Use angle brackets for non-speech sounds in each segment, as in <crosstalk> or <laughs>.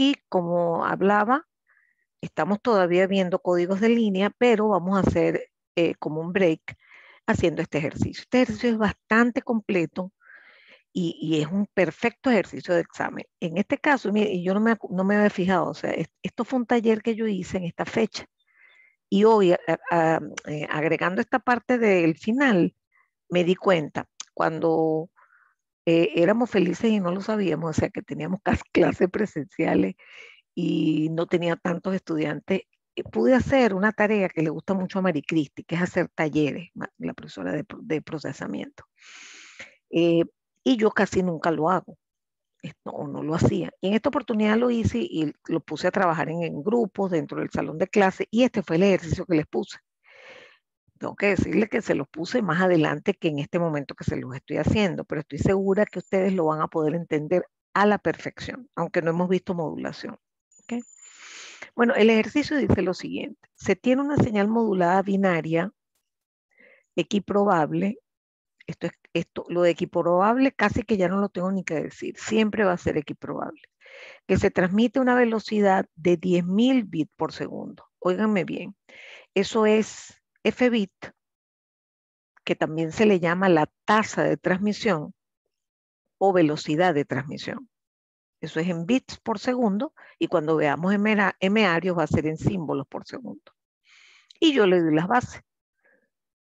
Y como hablaba, estamos todavía viendo códigos de línea, pero vamos a hacer eh, como un break haciendo este ejercicio. Este ejercicio es bastante completo y, es un perfecto ejercicio de examen. En este caso, mire, yo no me, no me había fijado, o sea, esto fue un taller que yo hice en esta fecha. Y hoy, eh, agregando esta parte del final, me di cuenta, cuando eh, éramos felices y no lo sabíamos, o sea que teníamos <laughs> clases presenciales y no tenía tantos estudiantes. Eh, pude hacer una tarea que le gusta mucho a Maricristi, que es hacer talleres, la profesora de, procesamiento. Eh, y yo casi nunca lo hago, o no, lo hacía. Y en esta oportunidad lo hice y lo puse a trabajar en, grupos dentro del salón de clases y este fue el ejercicio que les puse. Tengo que decirle que se los puse más adelante que en este momento que se los estoy haciendo, pero estoy segura que ustedes lo van a poder entender a la perfección, aunque no hemos visto modulación. ¿okay? Bueno, el ejercicio dice lo siguiente. Se tiene una señal modulada binaria, equiprobable. Esto, es, esto, lo de equiprobable casi que ya no lo tengo ni que decir. Siempre va a ser equiprobable. Que se transmite a una velocidad de 10.000 bits por segundo. Óiganme bien. Eso es FBIT, que también se le llama la tasa de transmisión o velocidad de transmisión. Eso es en bits por segundo y cuando veamos MArios va a ser en símbolos por segundo. Y yo le doy las bases.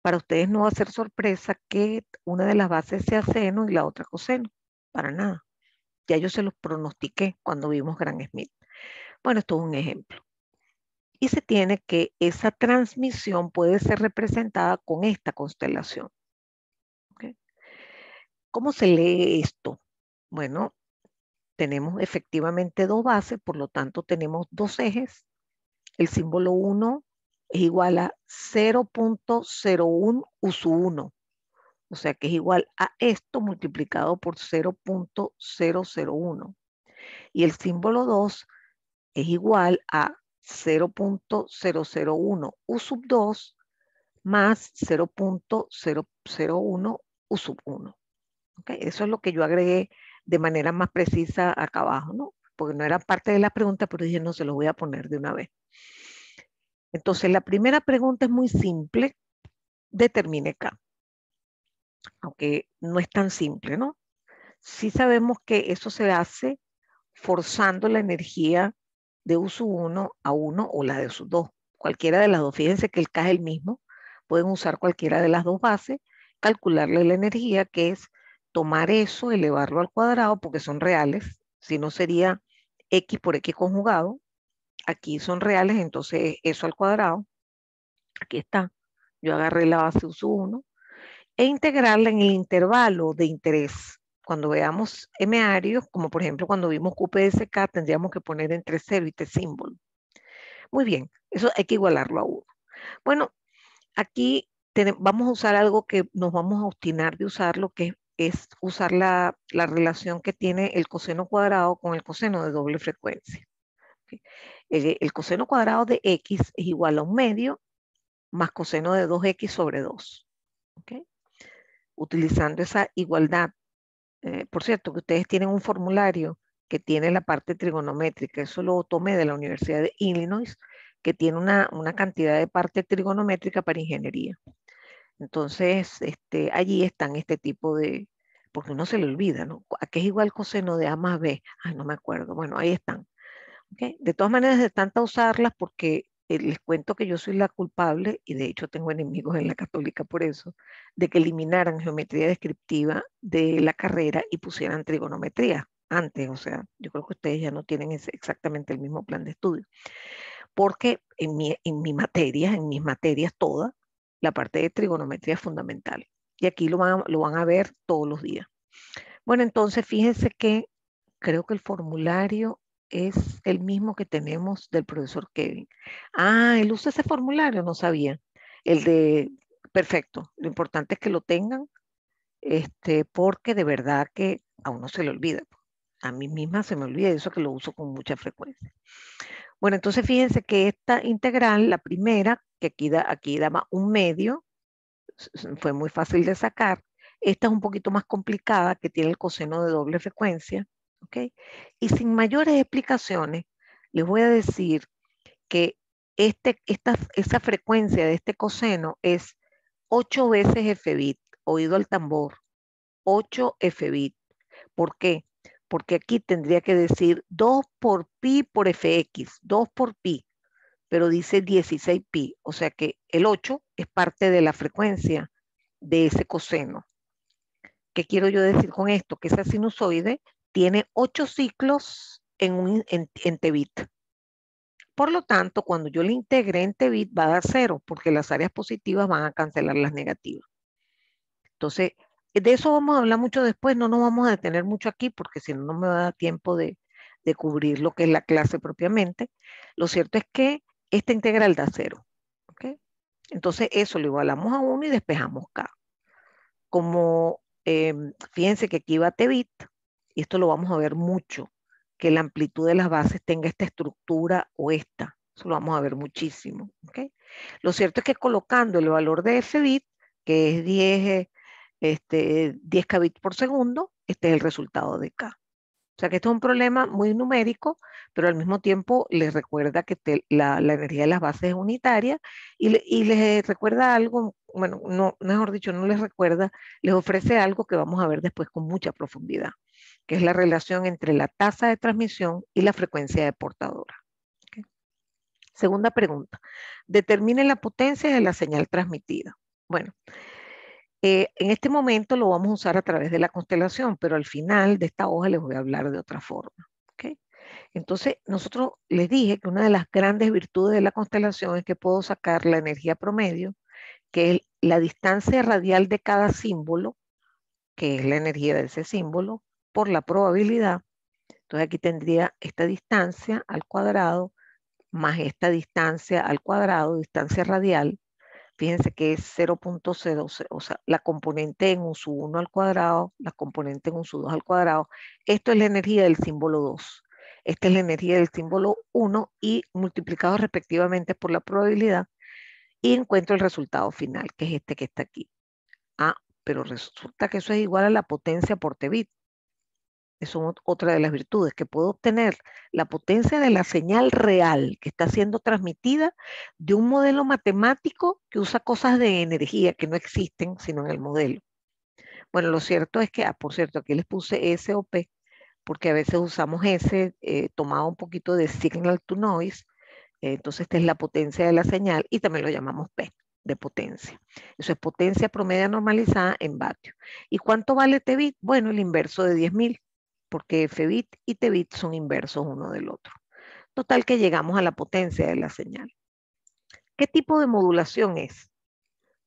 Para ustedes no va a ser sorpresa que una de las bases sea seno y la otra coseno. Para nada. Ya yo se los pronostiqué cuando vimos Gran Smith. Bueno, esto es un ejemplo y se tiene que esa transmisión puede ser representada con esta constelación. ¿Cómo se lee esto? Bueno, tenemos efectivamente dos bases, por lo tanto tenemos dos ejes. El símbolo 1 es igual a 0.01 u 1, o sea que es igual a esto multiplicado por 0.001. Y el símbolo 2 es igual a 0.001 U sub 2 más 0.001 U sub 1. ¿Okay? Eso es lo que yo agregué de manera más precisa acá abajo, ¿no? Porque no era parte de la pregunta, pero dije, no, se lo voy a poner de una vez. Entonces, la primera pregunta es muy simple. Determine K. Aunque no es tan simple, ¿no? Sí sabemos que eso se hace forzando la energía de uso 1 a 1 o la de uso 2, cualquiera de las dos. Fíjense que el caso es el mismo, pueden usar cualquiera de las dos bases, calcularle la energía, que es tomar eso, elevarlo al cuadrado, porque son reales, si no sería X por X conjugado, aquí son reales, entonces eso al cuadrado, aquí está, yo agarré la base uso 1, e integrarla en el intervalo de interés cuando veamos M como por ejemplo cuando vimos QPSK, tendríamos que poner entre cero y T símbolo. Muy bien, eso hay que igualarlo a uno. Bueno, aquí vamos a usar algo que nos vamos a obstinar de usar, lo que es usar la, relación que tiene el coseno cuadrado con el coseno de doble frecuencia. El, coseno cuadrado de x es igual a un medio más coseno de 2x sobre 2. Utilizando esa igualdad eh, por cierto, que ustedes tienen un formulario que tiene la parte trigonométrica, eso lo tomé de la Universidad de Illinois, que tiene una, cantidad de parte trigonométrica para ingeniería. Entonces, este, allí están este tipo de, porque uno se le olvida, ¿no? ¿A qué es igual coseno de A más B? Ay, no me acuerdo. Bueno, ahí están. ¿Okay? De todas maneras, de tanta usarlas porque eh, les cuento que yo soy la culpable, y de hecho tengo enemigos en la católica por eso, de que eliminaran geometría descriptiva de la carrera y pusieran trigonometría antes. O sea, yo creo que ustedes ya no tienen exactamente el mismo plan de estudio. Porque en mi, en materia, en mis materias todas, la parte de trigonometría es fundamental. Y aquí lo lo van a ver todos los días. Bueno, entonces fíjense que creo que el formulario es el mismo que tenemos del profesor Kevin. Ah, él usa ese formulario, no sabía. El de, perfecto, lo importante es que lo tengan, este, porque de verdad que a uno se le olvida. A mí misma se me olvida eso que lo uso con mucha frecuencia. Bueno, entonces fíjense que esta integral, la primera, que aquí, aquí daba un medio, fue muy fácil de sacar. Esta es un poquito más complicada, que tiene el coseno de doble frecuencia. ¿ok? Y sin mayores explicaciones, les voy a decir que este, esta, esa frecuencia de este coseno es 8 veces fbit, oído al tambor, 8 fbit. ¿Por qué? Porque aquí tendría que decir 2 por pi por fx, 2 por pi, pero dice 16 pi, o sea que el 8 es parte de la frecuencia de ese coseno. ¿Qué quiero yo decir con esto? Que esa sinusoide tiene ocho ciclos en, un, en, Por lo tanto, cuando yo le integre en T-Bit, va a dar cero, porque las áreas positivas van a cancelar las negativas. Entonces, de eso vamos a hablar mucho después, no nos vamos a detener mucho aquí, porque si no, no me va a dar tiempo de, cubrir lo que es la clase propiamente. Lo cierto es que esta integral da cero. Entonces, eso lo igualamos a uno y despejamos K. Como, em, fíjense que aquí va T-Bit, y esto lo vamos a ver mucho, que la amplitud de las bases tenga esta estructura o esta. Eso lo vamos a ver muchísimo. Lo cierto es que colocando el valor de bit, que es 10, eh, este, 10 por segundo, este es el resultado de K. O sea que esto es un problema muy numérico, pero al mismo tiempo les recuerda que la, energía de las bases es unitaria y, les recuerda algo, bueno, no, mejor dicho, no les recuerda, les ofrece algo que vamos a ver después con mucha profundidad que es la relación entre la tasa de transmisión y la frecuencia de portadora. Segunda pregunta, determine la potencia de la señal transmitida. Bueno, eh, en este momento lo vamos a usar a través de la constelación, pero al final de esta hoja les voy a hablar de otra forma. Entonces, nosotros les dije que una de las grandes virtudes de la constelación es que puedo sacar la energía promedio, que es la distancia radial de cada símbolo, que es la energía de ese símbolo, por la probabilidad. Entonces aquí tendría esta distancia al cuadrado más esta distancia al cuadrado, distancia radial. Fíjense que es 0.0, o sea, la componente en un sub 1 al cuadrado, la componente en un sub 2 al cuadrado. Esto es la energía del símbolo 2. Esta es la energía del símbolo 1 y multiplicado respectivamente por la probabilidad. Y encuentro el resultado final, que es este que está aquí. Ah, pero resulta que eso es igual a la potencia por bit es otra de las virtudes, que puedo obtener la potencia de la señal real que está siendo transmitida de un modelo matemático que usa cosas de energía que no existen sino en el modelo. Bueno, lo cierto es que, ah, por cierto, aquí les puse S o P, porque a veces usamos S, eh, tomado un poquito de signal to noise, entonces esta es la potencia de la señal y también lo llamamos P de potencia. Eso es potencia promedia normalizada en vatios. ¿Y cuánto vale TBIT? Bueno, el inverso de 10.000 porque bit y tebit son inversos uno del otro. Total que llegamos a la potencia de la señal. ¿Qué tipo de modulación es?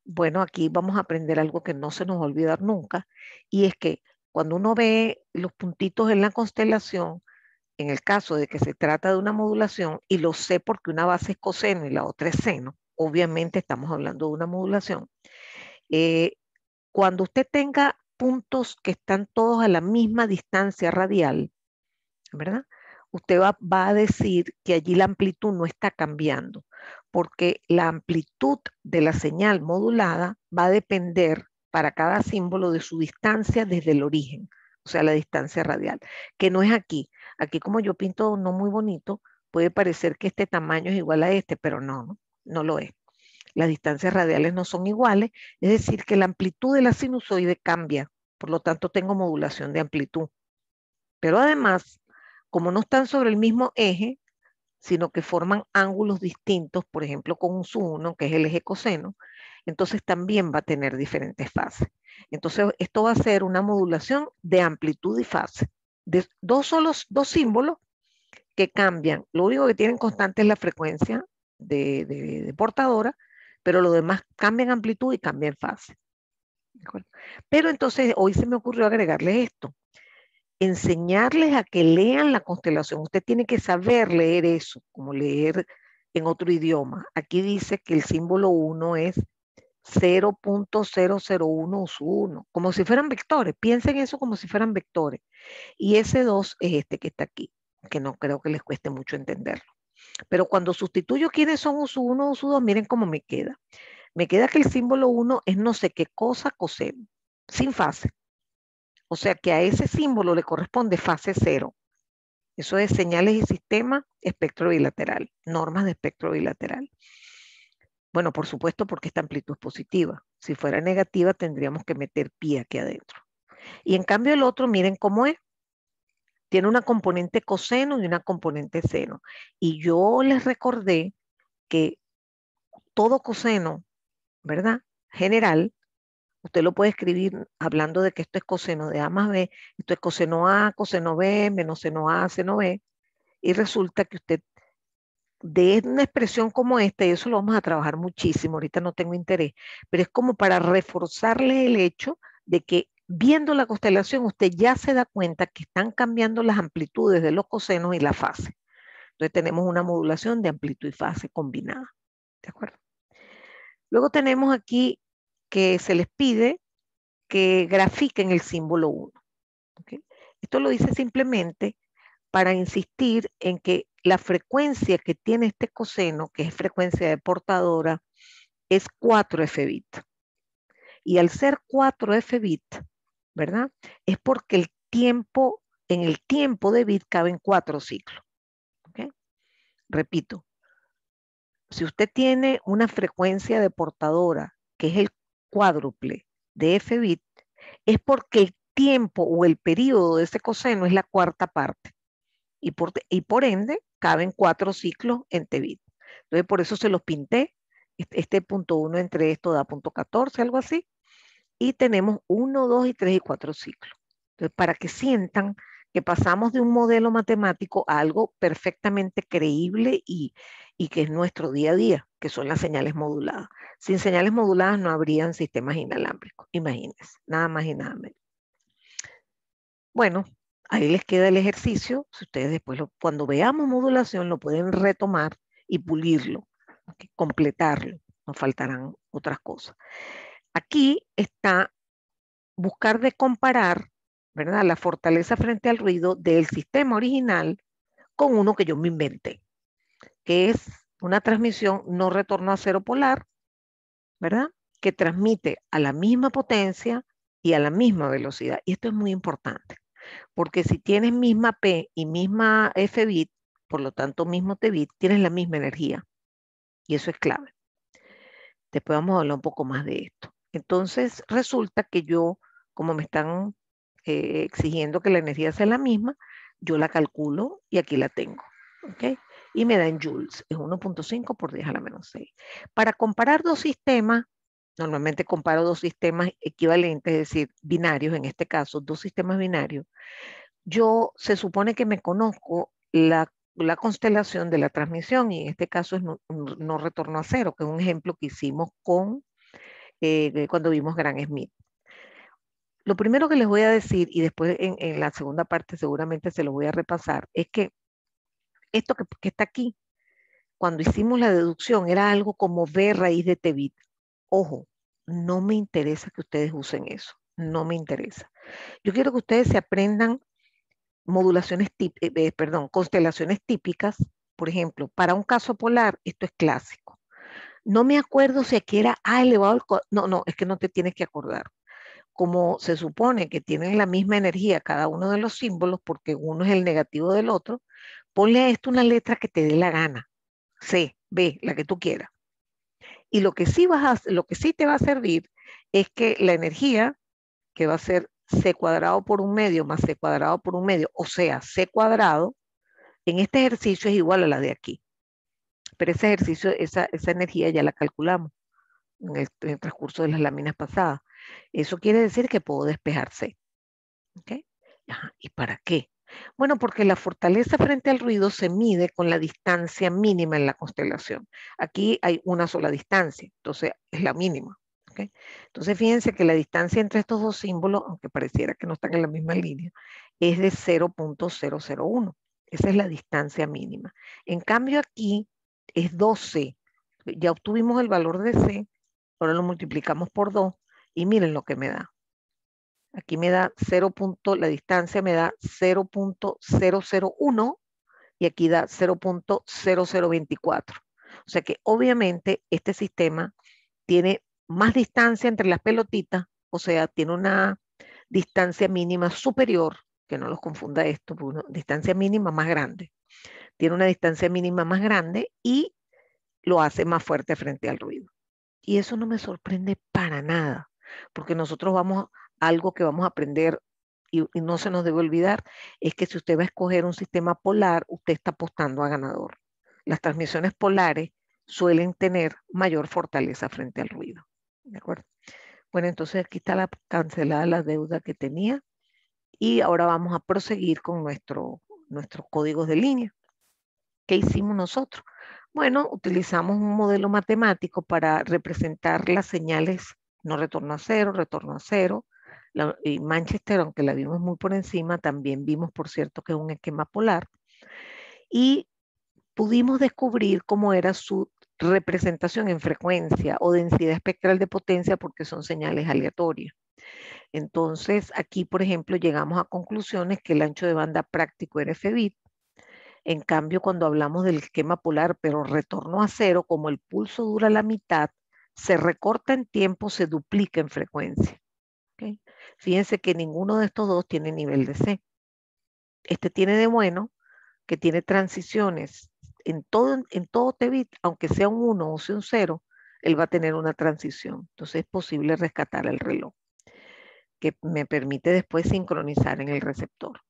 Bueno, aquí vamos a aprender algo que no se nos va a olvidar nunca, y es que cuando uno ve los puntitos en la constelación, en el caso de que se trata de una modulación, y lo sé porque una base es coseno y la otra es seno, obviamente estamos hablando de una modulación. Eh, cuando usted tenga puntos que están todos a la misma distancia radial, ¿verdad? Usted va, a decir que allí la amplitud no está cambiando, porque la amplitud de la señal modulada va a depender para cada símbolo de su distancia desde el origen, o sea, la distancia radial, que no es aquí. Aquí como yo pinto no muy bonito, puede parecer que este tamaño es igual a este, pero no, no lo es las distancias radiales no son iguales, es decir, que la amplitud de la sinusoide cambia, por lo tanto tengo modulación de amplitud. Pero además, como no están sobre el mismo eje, sino que forman ángulos distintos, por ejemplo, con un sub 1, que es el eje coseno, entonces también va a tener diferentes fases. Entonces, esto va a ser una modulación de amplitud y fase. De dos, dos símbolos que cambian. Lo único que tienen constante es la frecuencia de, de, de portadora pero lo demás cambian amplitud y cambia fase. Pero entonces hoy se me ocurrió agregarles esto. Enseñarles a que lean la constelación. Usted tiene que saber leer eso, como leer en otro idioma. Aquí dice que el símbolo 1 es 0.001 como si fueran vectores. Piensen eso como si fueran vectores. Y ese 2 es este que está aquí, que no creo que les cueste mucho entenderlo. Pero cuando sustituyo quiénes son u 1, u 2, miren cómo me queda. Me queda que el símbolo 1 es no sé qué cosa coseno, sin fase. O sea que a ese símbolo le corresponde fase 0. Eso es señales y sistema espectro bilateral, normas de espectro bilateral. Bueno, por supuesto, porque esta amplitud es positiva. Si fuera negativa, tendríamos que meter pi aquí adentro. Y en cambio el otro, miren cómo es tiene una componente coseno y una componente seno. Y yo les recordé que todo coseno, ¿verdad? General, usted lo puede escribir hablando de que esto es coseno de A más B, esto es coseno A, coseno B, menos seno A, seno B, y resulta que usted de una expresión como esta, y eso lo vamos a trabajar muchísimo, ahorita no tengo interés, pero es como para reforzarle el hecho de que Viendo la constelación, usted ya se da cuenta que están cambiando las amplitudes de los cosenos y la fase. Entonces tenemos una modulación de amplitud y fase combinada. ¿De acuerdo? Luego tenemos aquí que se les pide que grafiquen el símbolo 1. Esto lo dice simplemente para insistir en que la frecuencia que tiene este coseno, que es frecuencia de portadora, es 4 f bit. Y al ser 4 f bit, ¿verdad? Es porque el tiempo, en el tiempo de Bit caben cuatro ciclos. Repito, si usted tiene una frecuencia de portadora que es el cuádruple de F bit, es porque el tiempo o el periodo de ese coseno es la cuarta parte. Y por, y por ende, caben cuatro ciclos en T bit. Entonces, por eso se los pinté. Este, este punto 1 entre esto da punto 14, algo así y tenemos uno, dos y tres y cuatro ciclos. Entonces, para que sientan que pasamos de un modelo matemático a algo perfectamente creíble y, que es nuestro día a día, que son las señales moduladas. Sin señales moduladas no habrían sistemas inalámbricos, imagínense, nada más y nada menos. Bueno, ahí les queda el ejercicio, si ustedes después, cuando veamos modulación, lo pueden retomar y pulirlo, completarlo, nos faltarán otras cosas. Aquí está buscar de comparar, ¿verdad? La fortaleza frente al ruido del sistema original con uno que yo me inventé, que es una transmisión no retorno a cero polar, ¿verdad? Que transmite a la misma potencia y a la misma velocidad. Y esto es muy importante, porque si tienes misma P y misma F bit, por lo tanto mismo T bit, tienes la misma energía. Y eso es clave. Después vamos a hablar un poco más de esto. Entonces resulta que yo, como me están eh, exigiendo que la energía sea la misma, yo la calculo y aquí la tengo. ¿okay? Y me da en joules, es 1.5 por 10 a la menos 6. Para comparar dos sistemas, normalmente comparo dos sistemas equivalentes, es decir, binarios, en este caso, dos sistemas binarios, yo se supone que me conozco la, la constelación de la transmisión y en este caso es no, no, retorno a cero, que es un ejemplo que hicimos con eh, cuando vimos Gran Smith. Lo primero que les voy a decir, y después en, la segunda parte seguramente se lo voy a repasar, es que esto que, está aquí, cuando hicimos la deducción, era algo como B raíz de Tebit. Ojo, no me interesa que ustedes usen eso, no me interesa. Yo quiero que ustedes se aprendan modulaciones, eh, eh, perdón, constelaciones típicas, por ejemplo, para un caso polar, esto es clásico. No me acuerdo si aquí era A ah, elevado al... No, no, es que no te tienes que acordar. Como se supone que tienen la misma energía cada uno de los símbolos, porque uno es el negativo del otro, ponle a esto una letra que te dé la gana. C, B, la que tú quieras. Y lo que sí, vas a, lo que sí te va a servir es que la energía, que va a ser C cuadrado por un medio más C cuadrado por un medio, o sea, C cuadrado, en este ejercicio es igual a la de aquí pero ese ejercicio, esa, esa energía ya la calculamos en el, transcurso de las láminas pasadas. Eso quiere decir que puedo despejarse. ¿Y para qué? Bueno, porque la fortaleza frente al ruido se mide con la distancia mínima en la constelación. Aquí hay una sola distancia, entonces es la mínima. Entonces fíjense que la distancia entre estos dos símbolos, aunque pareciera que no están en la misma línea, es de 0.001. Esa es la distancia mínima. En cambio aquí es 12. Ya obtuvimos el valor de C, ahora lo multiplicamos por 2 y miren lo que me da. Aquí me da 0. la distancia me da 0.001 y aquí da 0.0024. O sea que obviamente este sistema tiene más distancia entre las pelotitas, o sea, tiene una distancia mínima superior, que no los confunda esto, una distancia mínima más grande. Tiene una distancia mínima más grande y lo hace más fuerte frente al ruido. Y eso no me sorprende para nada, porque nosotros vamos, algo que vamos a aprender y, no se nos debe olvidar, es que si usted va a escoger un sistema polar, usted está apostando a ganador. Las transmisiones polares suelen tener mayor fortaleza frente al ruido. ¿De acuerdo? Bueno, entonces aquí está cancelada la deuda que tenía y ahora vamos a proseguir con nuestro nuestros códigos de línea. ¿Qué hicimos nosotros? Bueno, utilizamos un modelo matemático para representar las señales no retorno a cero, retorno a cero. y Manchester, aunque la vimos muy por encima, también vimos, por cierto, que es un esquema polar. Y pudimos descubrir cómo era su representación en frecuencia o densidad espectral de potencia porque son señales aleatorias. Entonces, aquí, por ejemplo, llegamos a conclusiones que el ancho de banda práctico era bit. En cambio, cuando hablamos del esquema polar, pero retorno a cero, como el pulso dura la mitad, se recorta en tiempo, se duplica en frecuencia. Fíjense que ninguno de estos dos tiene nivel de C. Este tiene de bueno que tiene transiciones. En todo, en todo aunque sea un 1 o sea un 0, él va a tener una transición. Entonces es posible rescatar el reloj que me permite después sincronizar en el receptor.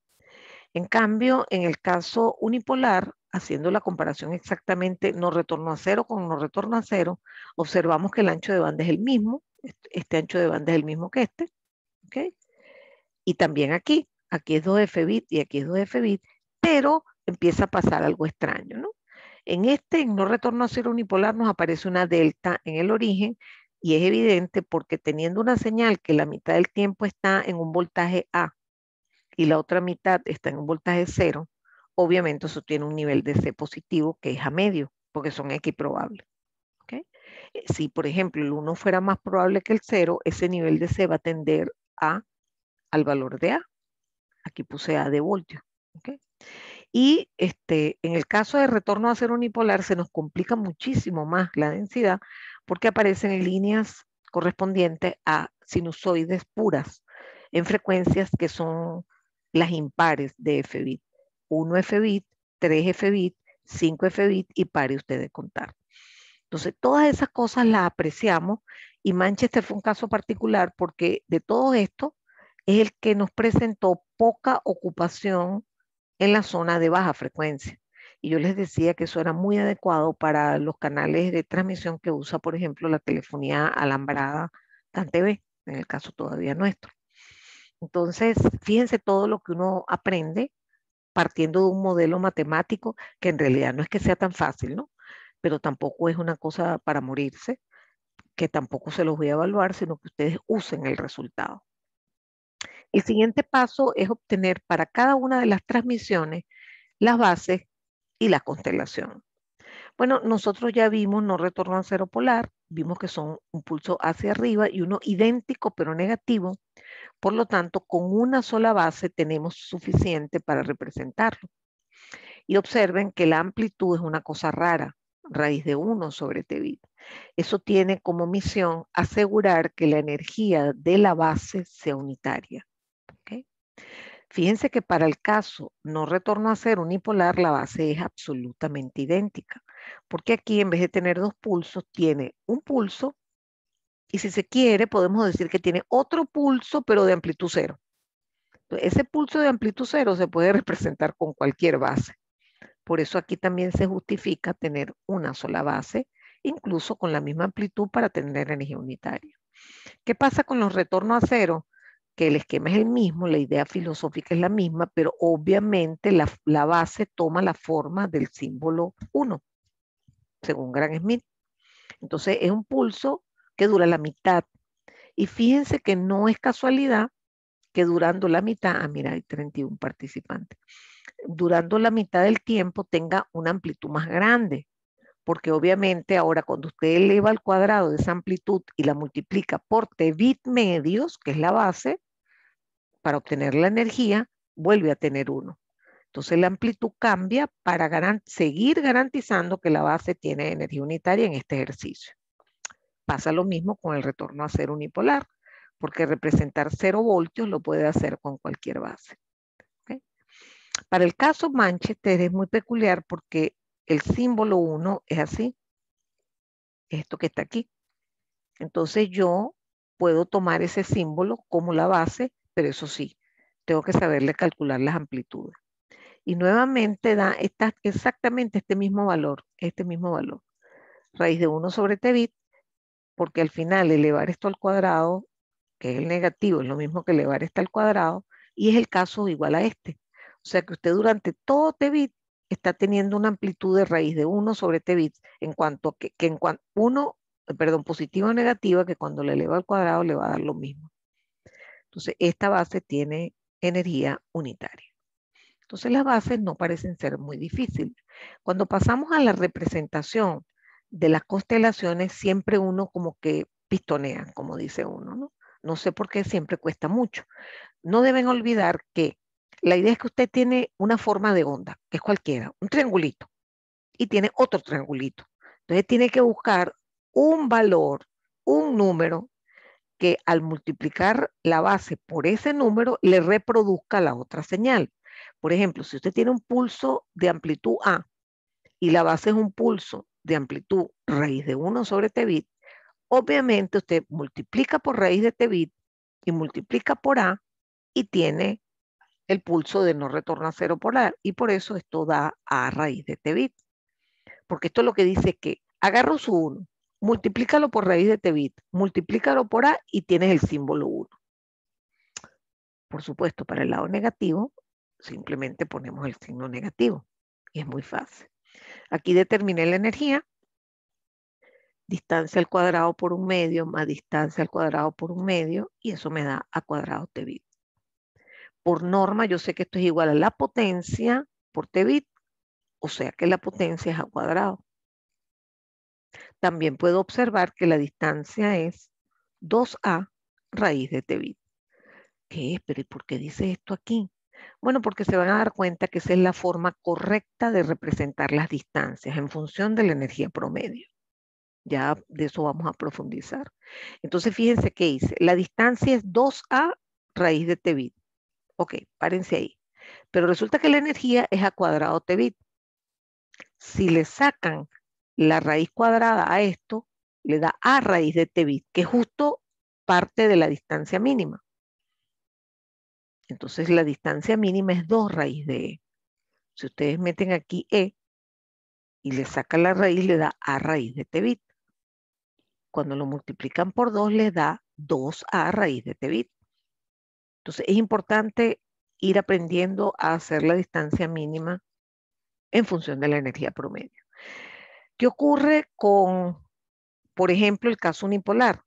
En cambio, en el caso unipolar, haciendo la comparación exactamente no retorno a cero con no retorno a cero, observamos que el ancho de banda es el mismo, este, este ancho de banda es el mismo que este, ¿ok? Y también aquí, aquí es 2F y aquí es 2F pero empieza a pasar algo extraño, ¿no? En este, en no retorno a cero unipolar, nos aparece una delta en el origen y es evidente porque teniendo una señal que la mitad del tiempo está en un voltaje A y la otra mitad está en un voltaje cero, obviamente eso tiene un nivel de C positivo que es a medio, porque son equiprobables. ¿okay? Eh, si, por ejemplo, el 1 fuera más probable que el 0, ese nivel de C va a tender a, al valor de A. Aquí puse A de voltio. ¿okay? Y este, en el caso de retorno a ser unipolar se nos complica muchísimo más la densidad porque aparecen en líneas correspondientes a sinusoides puras en frecuencias que son las impares de FBIT. 1 FBIT, 3 FBIT, 5 FBIT y pare ustedes de contar. Entonces, todas esas cosas las apreciamos y Manchester fue un caso particular porque de todo esto es el que nos presentó poca ocupación en la zona de baja frecuencia. Y yo les decía que eso era muy adecuado para los canales de transmisión que usa, por ejemplo, la telefonía alambrada TAN-TV, en el caso todavía nuestro. Entonces, fíjense todo lo que uno aprende partiendo de un modelo matemático que en realidad no es que sea tan fácil, ¿no? Pero tampoco es una cosa para morirse, que tampoco se los voy a evaluar, sino que ustedes usen el resultado. El siguiente paso es obtener para cada una de las transmisiones las bases y la constelación. Bueno, nosotros ya vimos no retorno al cero polar, vimos que son un pulso hacia arriba y uno idéntico pero negativo. Por lo tanto, con una sola base tenemos suficiente para representarlo. Y observen que la amplitud es una cosa rara, raíz de 1 sobre TBIT. Eso tiene como misión asegurar que la energía de la base sea unitaria. ¿okay? Fíjense que para el caso no retorno a cero unipolar, la base es absolutamente idéntica, porque aquí en vez de tener dos pulsos, tiene un pulso, y si se quiere, podemos decir que tiene otro pulso, pero de amplitud cero. Ese pulso de amplitud cero se puede <laughs> representar con cualquier base. Por eso aquí también se justifica tener una sola base, incluso con la misma amplitud para tener energía unitaria. ¿Qué pasa con los retornos a cero? que el esquema es el mismo, la idea filosófica es la misma, pero obviamente la, base toma la forma del símbolo 1, según Gran Smith. Entonces es un pulso que dura la mitad. Y fíjense que no es casualidad que durando la mitad, ah, mira, hay 31 participantes, durando la mitad del tiempo tenga una amplitud más grande, porque obviamente ahora cuando usted eleva el cuadrado de esa amplitud y la multiplica por bit medios, que es la base, para obtener la energía, vuelve a tener uno. Entonces la amplitud cambia para seguir garantizando que la base tiene energía unitaria en este ejercicio. Pasa lo mismo con el retorno a ser unipolar, porque representar cero voltios lo puede hacer con cualquier base. Para el caso Manchester es muy peculiar porque el símbolo 1 es así, esto que está aquí. Entonces yo puedo tomar ese símbolo como la base pero eso sí, tengo que saberle calcular las amplitudes. Y nuevamente da exactamente este mismo valor, este mismo valor. Raíz de 1 sobre t bit, porque al final elevar esto al cuadrado, que es el negativo, es lo mismo que elevar esto al cuadrado, y es el caso igual a este. O sea que usted durante todo t bit está teniendo una amplitud de raíz de 1 sobre t bit en cuanto que, que en cuanto 1, perdón, positiva o negativa, que cuando le eleva al cuadrado le va a dar lo mismo. Entonces, esta base tiene energía unitaria. Entonces, las bases no parecen ser muy difíciles. Cuando pasamos a la representación de las constelaciones, siempre uno como que pistonea, como dice uno, ¿no? No sé por qué siempre cuesta mucho. No deben olvidar que la idea es que usted tiene una forma de onda, que es cualquiera, un triangulito, y tiene otro triangulito. Entonces tiene que buscar un valor, un número que al multiplicar la base por ese número le reproduzca la otra señal. Por ejemplo, si usted tiene un pulso de amplitud A y la base es un pulso de amplitud raíz de 1 sobre t bit, obviamente usted multiplica por raíz de t bit y multiplica por A y tiene el pulso de no retorno a cero A Y por eso esto da a raíz de t bit. Porque esto es lo que dice que agarro su 1, multiplícalo por raíz de tebit, multiplícalo por a y tienes el símbolo 1. Por supuesto, para el lado negativo, simplemente ponemos el signo negativo y es muy fácil. Aquí determiné la energía, distancia al cuadrado por un medio más distancia al cuadrado por un medio y eso me da a cuadrado tebit. Por norma, yo sé que esto es igual a la potencia por tebit, o sea que la potencia es a cuadrado. También puedo observar que la distancia es 2a raíz de tebit. ¿Qué es? ¿Pero y por qué dice esto aquí? Bueno, porque se van a dar cuenta que esa es la forma correcta de representar las distancias en función de la energía promedio. Ya de eso vamos a profundizar. Entonces, fíjense qué dice. La distancia es 2a raíz de tebit. Ok, párense ahí. Pero resulta que la energía es a cuadrado tebit. Si le sacan la raíz cuadrada a esto le da a raíz de t bit, que es justo parte de la distancia mínima. Entonces la distancia mínima es 2 raíz de e. Si ustedes meten aquí e y le sacan la raíz, le da a raíz de t bit. Cuando lo multiplican por 2, le da 2 a raíz de t bit. Entonces es importante ir aprendiendo a hacer la distancia mínima en función de la energía promedio. ¿Qué ocurre con, por ejemplo, el caso unipolar?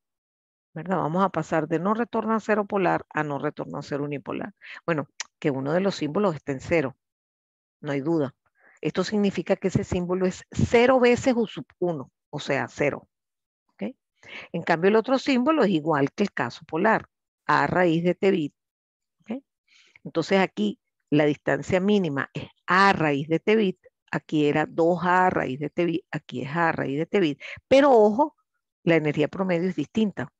¿Verdad? Vamos a pasar de no retorno a cero polar a no retorno a cero unipolar. Bueno, que uno de los símbolos esté en cero, no hay duda. Esto significa que ese símbolo es cero veces U 1, o sea, cero. ¿Okay? En cambio, el otro símbolo es igual que el caso polar, a raíz de t ¿Okay? Entonces aquí la distancia mínima es a raíz de t aquí era 2A raíz de T aquí es A raíz de T Pero ojo, la energía promedio es distinta.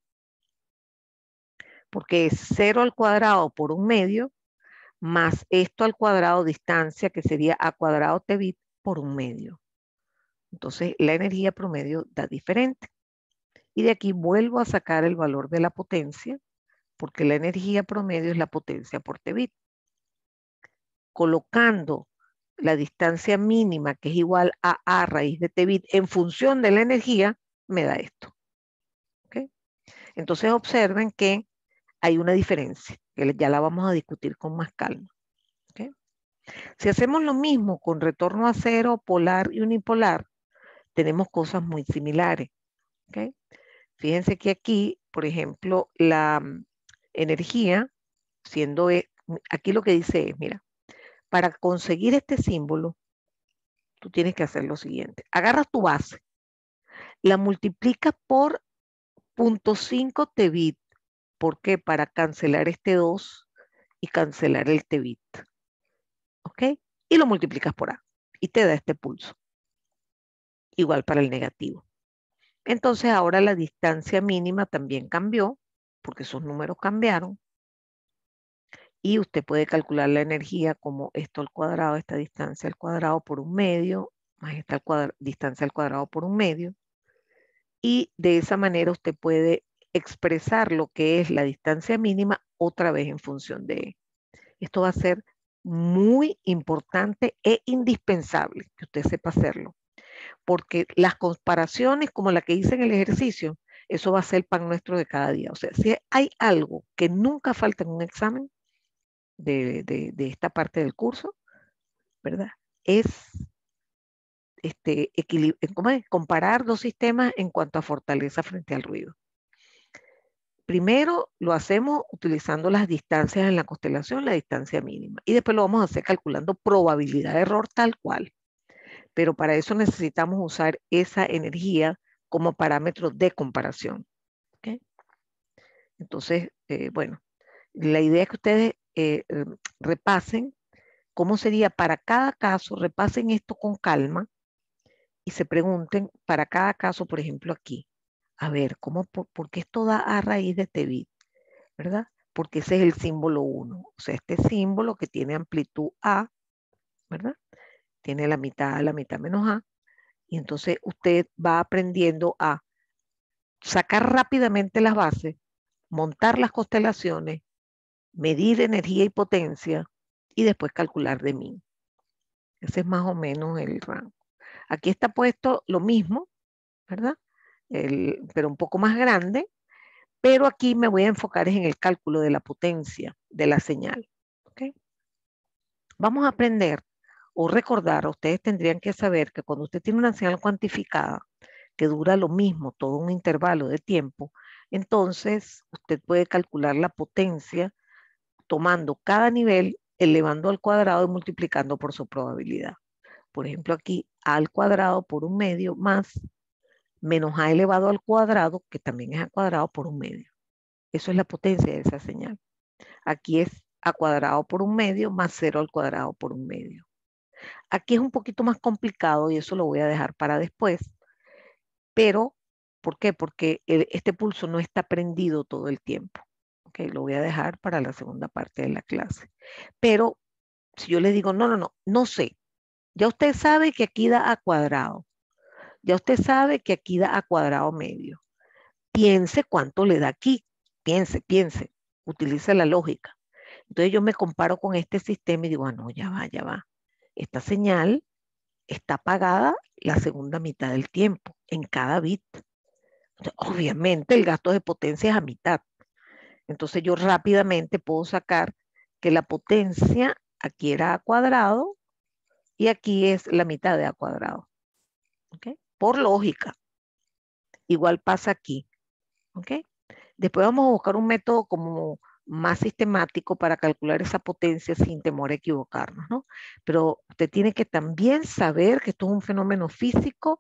Porque es 0 al cuadrado por un medio más esto al cuadrado distancia, que sería A cuadrado T bit por un medio. Entonces, la energía promedio da diferente. Y de aquí vuelvo a sacar el valor de la potencia, porque la energía promedio es la potencia por T Colocando la distancia mínima, que es igual a A raíz de T bit en función de la energía, me da esto. Entonces observen que hay una diferencia, que ya la vamos a discutir con más calma. Si hacemos lo mismo con retorno a cero, polar y unipolar, tenemos cosas muy similares. Fíjense que aquí, por ejemplo, la mm, energía, siendo, e, aquí lo que dice es, mira, para conseguir este símbolo, tú tienes que hacer lo siguiente. Agarras tu base, la multiplicas por 0.5 tebit. ¿Por qué? Para cancelar este 2 y cancelar el tebit. ¿Ok? Y lo multiplicas por A y te da este pulso. Igual para el negativo. Entonces ahora la distancia mínima también cambió, porque esos números cambiaron y usted puede calcular la energía como esto al cuadrado, esta distancia al cuadrado por un medio, más esta distancia al cuadrado por un medio. Y de esa manera usted puede expresar lo que es la distancia mínima otra vez en función de Esto va a ser muy importante e indispensable que usted sepa hacerlo. Porque las comparaciones como la que hice en el ejercicio, eso va a ser el pan nuestro de cada día. O sea, si hay algo que nunca falta en un examen, de, esta parte del curso, ¿verdad? Es este, comparar dos sistemas en cuanto a fortaleza frente al ruido. Primero lo hacemos utilizando las distancias en la constelación, la distancia mínima, y después lo vamos a hacer calculando probabilidad de error tal cual. Pero para eso necesitamos usar esa energía como parámetro de comparación. Entonces, eh, bueno, la idea es que ustedes eh, eh, repasen cómo sería para cada caso, repasen esto con calma y se pregunten para cada caso, por ejemplo, aquí, a ver, ¿cómo, por, por qué esto da a raíz de este bit? ¿Verdad? Porque ese es el símbolo 1, o sea, este símbolo que tiene amplitud A, ¿verdad? Tiene la mitad A, la mitad menos A, y entonces usted va aprendiendo a sacar rápidamente las bases, montar las constelaciones, medir energía y potencia y después calcular de mí. Ese es más o menos el rango. Aquí está puesto lo mismo, ¿verdad? pero un poco más grande, pero aquí me voy a enfocar en el cálculo de la potencia de la señal. Vamos a aprender o recordar, ustedes tendrían que saber que cuando usted tiene una señal cuantificada que dura lo mismo todo un intervalo de tiempo, entonces usted puede calcular la potencia tomando cada nivel, elevando al cuadrado y multiplicando por su probabilidad. Por ejemplo, aquí a al cuadrado por un medio más menos a elevado al cuadrado, que también es a cuadrado por un medio. Eso es la potencia de esa señal. Aquí es a cuadrado por un medio más cero al cuadrado por un medio. Aquí es un poquito más complicado y eso lo voy a dejar para después. Pero, ¿por qué? Porque este pulso no está prendido todo el tiempo. Ok, lo voy a dejar para la segunda parte de la clase. Pero si yo les digo, no, no, no, no sé. Ya usted sabe que aquí da a cuadrado. Ya usted sabe que aquí da a cuadrado medio. Piense cuánto le da aquí. Piense, piense. Utilice la lógica. Entonces yo me comparo con este sistema y digo, ah, no, ya va, ya va. Esta señal está pagada la segunda mitad del tiempo, en cada bit. obviamente el gasto de potencia es a mitad. Entonces yo rápidamente puedo sacar que la potencia aquí era a cuadrado y aquí es la mitad de a cuadrado. ¿okay? Por lógica. Igual pasa aquí. ¿okay? Después vamos a buscar un método como más sistemático para calcular esa potencia sin temor a equivocarnos, ¿no? Pero usted tiene que también saber que esto es un fenómeno físico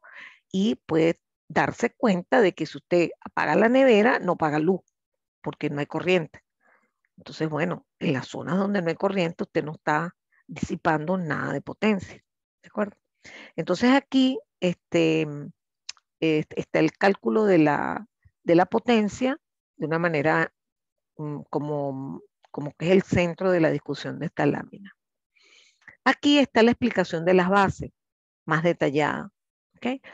y puede darse cuenta de que si usted apaga la nevera, no paga luz porque no hay corriente. Entonces, bueno, en las zonas donde no hay corriente, usted no está disipando nada de potencia. ¿De acuerdo? Entonces aquí este, mm, está el cálculo de la, de la potencia de una manera mm, como, como que es el centro de la discusión de esta lámina. Aquí está la explicación de las bases, más detallada.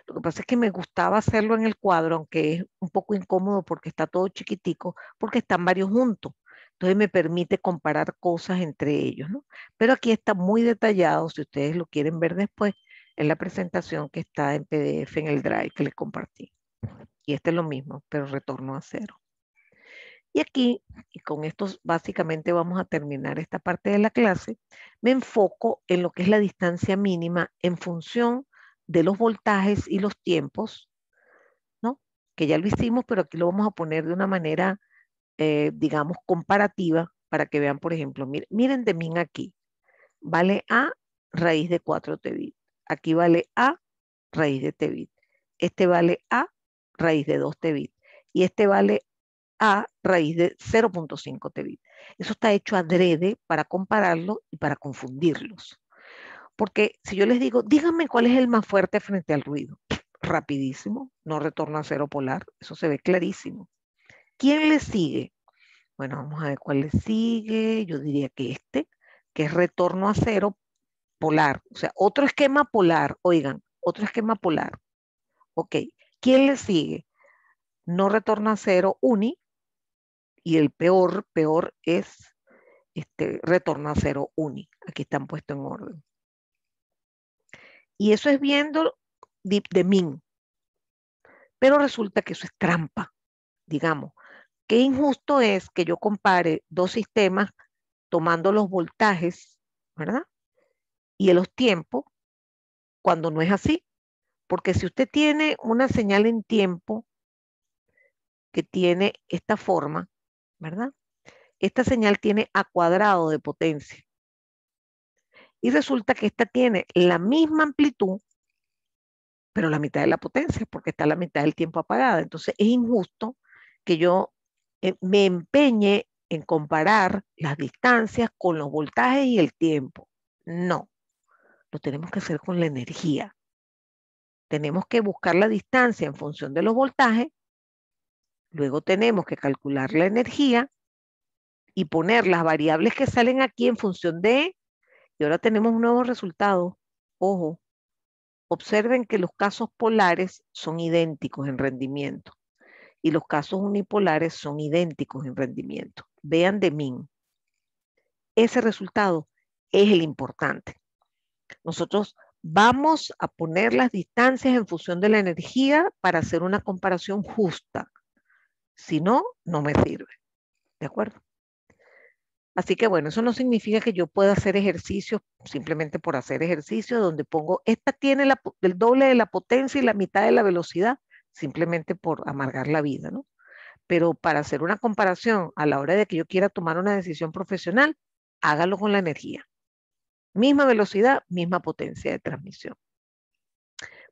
Lo que pasa es que me gustaba hacerlo en el cuadro, aunque es un poco incómodo porque está todo chiquitico, porque están varios juntos. Entonces me permite comparar cosas entre ellos, ¿no? Pero aquí está muy detallado, si ustedes lo quieren ver después, en la presentación que está en PDF en el Drive que les compartí. Y este es lo mismo, pero retorno a cero. Y aquí, y con esto básicamente vamos a terminar esta parte de la clase, me enfoco en lo que es la distancia mínima en función de los voltajes y los tiempos, ¿no? Que ya lo hicimos, pero aquí lo vamos a poner de una manera, eh, digamos, comparativa para que vean, por ejemplo, miren, de min aquí. Vale A raíz de 4 Tebit, Aquí vale A raíz de Tebit, Este vale A raíz de 2 Tebit, Y este vale A raíz de 0.5 Tebit. Eso está hecho adrede para compararlo y para confundirlos. Porque si yo les digo, díganme cuál es el más fuerte frente al ruido, <laughs> rapidísimo, no retorno a cero polar, eso se ve clarísimo. ¿Quién le sigue? Bueno, vamos a ver cuál le sigue. Yo diría que este, que es retorno a cero polar. O sea, otro esquema polar, oigan, otro esquema polar. Ok, ¿quién le sigue? No retorno a cero, uni. Y el peor, peor es este, retorno a cero, uni. Aquí están puestos en orden. Y eso es viendo dip de Min. Pero resulta que eso es trampa, digamos. Qué injusto es que yo compare dos sistemas tomando los voltajes, ¿verdad? Y los tiempos, cuando no es así. Porque si usted tiene una señal en tiempo que tiene esta forma, ¿verdad? Esta señal tiene a cuadrado de potencia. Y resulta que esta tiene la misma amplitud, pero la mitad de la potencia, porque está la mitad del tiempo apagada. Entonces es injusto que yo eh, me empeñe en comparar las distancias con los voltajes y el tiempo. No, lo tenemos que hacer con la energía. Tenemos que buscar la distancia en función de los voltajes, luego tenemos que calcular la energía y poner las variables que salen aquí en función de y ahora tenemos un nuevo resultado, Ojo, observen que los casos polares son idénticos en rendimiento y los casos unipolares son idénticos en rendimiento. Vean de mí, Ese resultado es el importante. Nosotros vamos a poner las distancias en función de la energía para hacer una comparación justa. Si no, no me sirve. ¿De acuerdo? Así que bueno, eso no significa que yo pueda hacer ejercicios simplemente por hacer ejercicio, donde pongo, esta tiene el doble de la potencia y la mitad de la velocidad, simplemente por amargar la vida, ¿no? Pero para hacer una comparación a la hora de que yo quiera tomar una decisión profesional, hágalo con la energía. Misma velocidad, misma potencia de transmisión.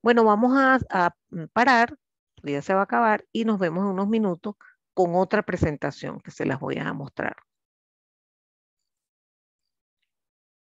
Bueno, vamos a, a parar, el día se va a acabar y nos vemos en unos minutos con otra presentación que se las voy a mostrar.